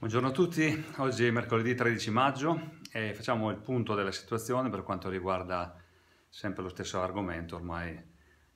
Buongiorno a tutti, oggi è mercoledì 13 maggio e facciamo il punto della situazione per quanto riguarda sempre lo stesso argomento, ormai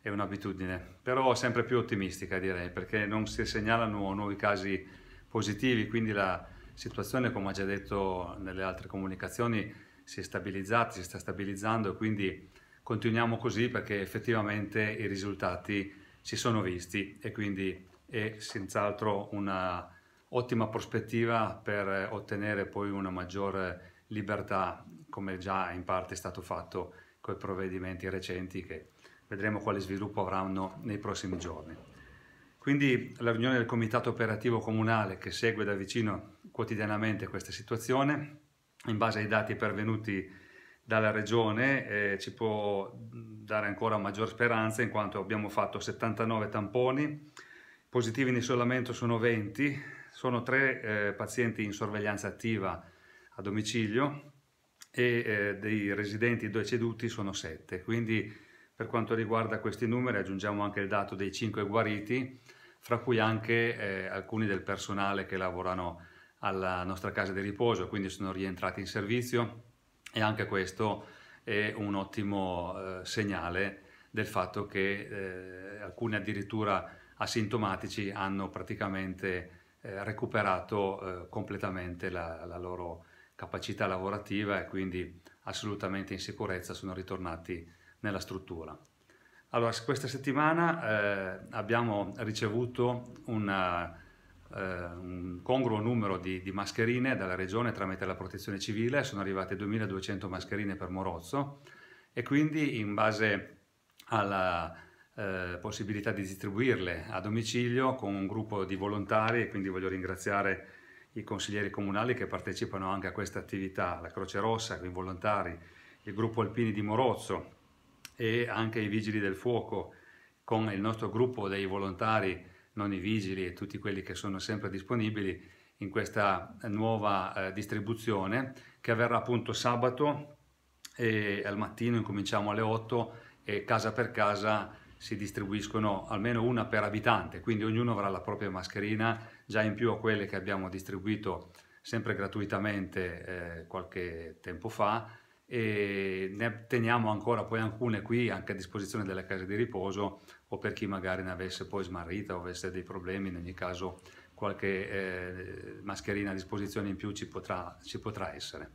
è un'abitudine, però sempre più ottimistica direi perché non si segnalano nuovi casi positivi, quindi la situazione come ho già detto nelle altre comunicazioni si è stabilizzata, si sta stabilizzando e quindi continuiamo così perché effettivamente i risultati si sono visti e quindi è senz'altro una ottima prospettiva per eh, ottenere poi una maggiore libertà, come già in parte è stato fatto con i provvedimenti recenti che vedremo quale sviluppo avranno nei prossimi giorni. Quindi la riunione del Comitato Operativo Comunale che segue da vicino quotidianamente questa situazione, in base ai dati pervenuti dalla Regione, eh, ci può dare ancora maggior speranza in quanto abbiamo fatto 79 tamponi, positivi in isolamento sono 20, sono tre eh, pazienti in sorveglianza attiva a domicilio e eh, dei residenti deceduti sono sette. Quindi per quanto riguarda questi numeri aggiungiamo anche il dato dei cinque guariti, fra cui anche eh, alcuni del personale che lavorano alla nostra casa di riposo, quindi sono rientrati in servizio e anche questo è un ottimo eh, segnale del fatto che eh, alcuni addirittura asintomatici hanno praticamente eh, recuperato eh, completamente la, la, loro capacità lavorativa e quindi assolutamente in sicurezza sono ritornati nella struttura. Allora, questa settimana eh, abbiamo ricevuto una, eh, un congruo numero di, di, mascherine dalla regione tramite la protezione civile, sono arrivate 2200 mascherine per Morozzo e quindi in base alla, eh, possibilità di distribuirle a domicilio con un gruppo di volontari e quindi voglio ringraziare i consiglieri comunali che partecipano anche a questa attività, la Croce Rossa, i volontari, il gruppo Alpini di Morozzo e anche i Vigili del Fuoco con il nostro gruppo dei volontari, non i vigili e tutti quelli che sono sempre disponibili in questa nuova eh, distribuzione che avverrà appunto sabato e al mattino incominciamo alle 8 e casa per casa si distribuiscono almeno una per abitante, quindi ognuno avrà la propria mascherina, già in più a quelle che abbiamo distribuito sempre gratuitamente eh, qualche tempo fa e ne teniamo ancora poi alcune qui anche a disposizione delle case di riposo o per chi magari ne avesse poi smarrita o avesse dei problemi, in ogni caso qualche eh, mascherina a disposizione in più ci potrà, ci potrà essere.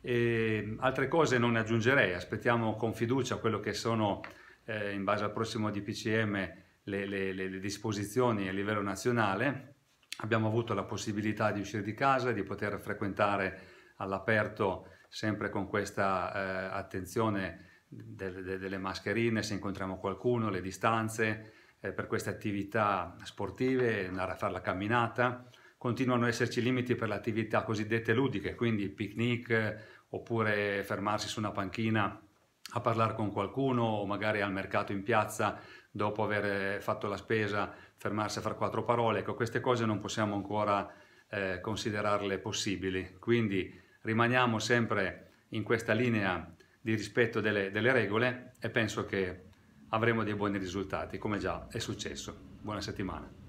E ehm, altre cose non ne aggiungerei, aspettiamo con fiducia quello che sono eh, in base al prossimo DPCM le, le, le, disposizioni a livello nazionale, abbiamo avuto la possibilità di uscire di casa, di poter frequentare all'aperto sempre con questa eh, attenzione de, de, delle mascherine, se incontriamo qualcuno, le distanze, eh, per queste attività sportive, andare a fare la camminata. Continuano ad esserci limiti per le attività cosiddette ludiche, quindi picnic oppure fermarsi su una panchina a parlare con qualcuno o magari al mercato in piazza dopo aver fatto la spesa fermarsi a fare quattro parole. Ecco, queste cose non possiamo ancora eh, considerarle possibili, quindi rimaniamo sempre in questa linea di rispetto delle, delle regole e penso che avremo dei buoni risultati, come già è successo. Buona settimana.